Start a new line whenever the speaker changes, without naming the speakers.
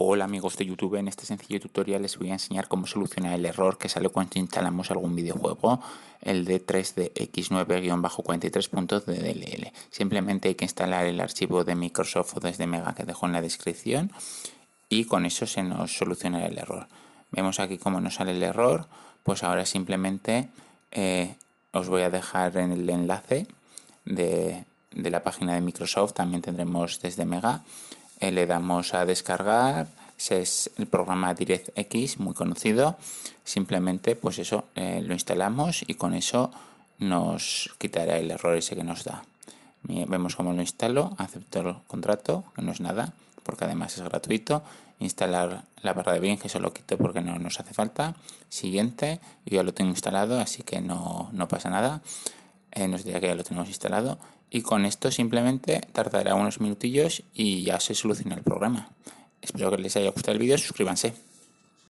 Hola amigos de YouTube, en este sencillo tutorial les voy a enseñar cómo solucionar el error que sale cuando instalamos algún videojuego, el d 3 dx 9 43dll Simplemente hay que instalar el archivo de Microsoft o desde Mega que dejo en la descripción y con eso se nos solucionará el error. Vemos aquí cómo nos sale el error, pues ahora simplemente eh, os voy a dejar en el enlace de la página de Microsoft, también tendremos desde Mega eh, le damos a descargar. es el programa DirectX, muy conocido. Simplemente, pues eso, eh, lo instalamos y con eso nos quitará el error ese que nos da. Vemos cómo lo instalo, acepto el contrato, que no es nada, porque además es gratuito. Instalar la barra de bien, que eso lo quito porque no nos hace falta. Siguiente, yo ya lo tengo instalado, así que no, no pasa nada. Eh, nos dirá que ya lo tenemos instalado y con esto simplemente tardará unos minutillos y ya se soluciona el problema Espero que les haya gustado el vídeo, suscríbanse.